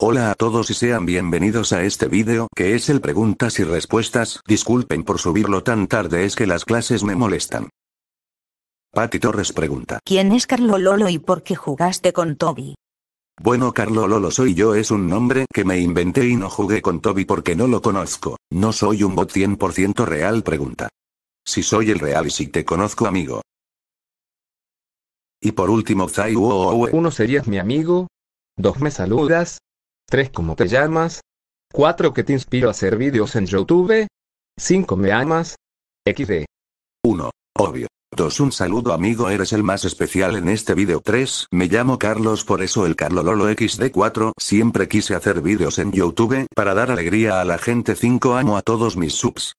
Hola a todos y sean bienvenidos a este vídeo que es el preguntas y respuestas, disculpen por subirlo tan tarde es que las clases me molestan. Pati Torres pregunta. ¿Quién es Carlo Lolo y por qué jugaste con Toby? Bueno Carlo Lolo soy yo es un nombre que me inventé y no jugué con Toby porque no lo conozco, no soy un bot 100% real pregunta. Si soy el real y si te conozco amigo. Y por último Zai Uno serías mi amigo. Dos me saludas, 3 ¿Cómo te llamas, 4 que te inspiro a hacer vídeos en YouTube, 5 me amas, XD. 1. Obvio. 2. Un saludo amigo, eres el más especial en este vídeo. 3. Me llamo Carlos, por eso el Carlololo XD4. Siempre quise hacer vídeos en YouTube para dar alegría a la gente. 5. Amo a todos mis subs.